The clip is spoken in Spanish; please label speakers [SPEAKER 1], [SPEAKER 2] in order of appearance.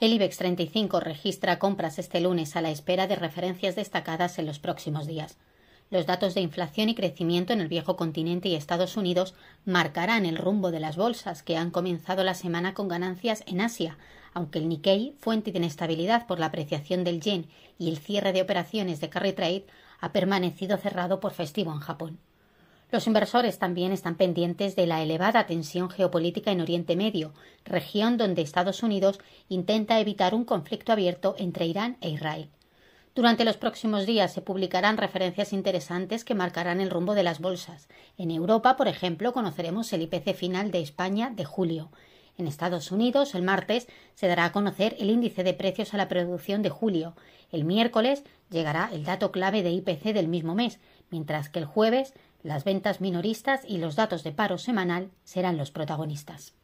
[SPEAKER 1] El IBEX 35 registra
[SPEAKER 2] compras este lunes a la espera de referencias destacadas en los próximos días. Los datos de inflación y crecimiento en el viejo continente y Estados Unidos marcarán el rumbo de las bolsas, que han comenzado la semana con ganancias en Asia, aunque el Nikkei, fuente de inestabilidad por la apreciación del yen y el cierre de operaciones de carry trade, ha permanecido cerrado por festivo en Japón. Los inversores también están pendientes de la elevada tensión geopolítica en Oriente Medio, región donde Estados Unidos intenta evitar un conflicto abierto entre Irán e Israel. Durante los próximos días se publicarán referencias interesantes que marcarán el rumbo de las bolsas. En Europa, por ejemplo, conoceremos el IPC final de España de julio. En Estados Unidos, el martes, se dará a conocer el índice de precios a la producción de julio. El miércoles llegará el dato clave de IPC del mismo mes, mientras que el jueves las ventas minoristas y los datos de paro semanal serán los protagonistas.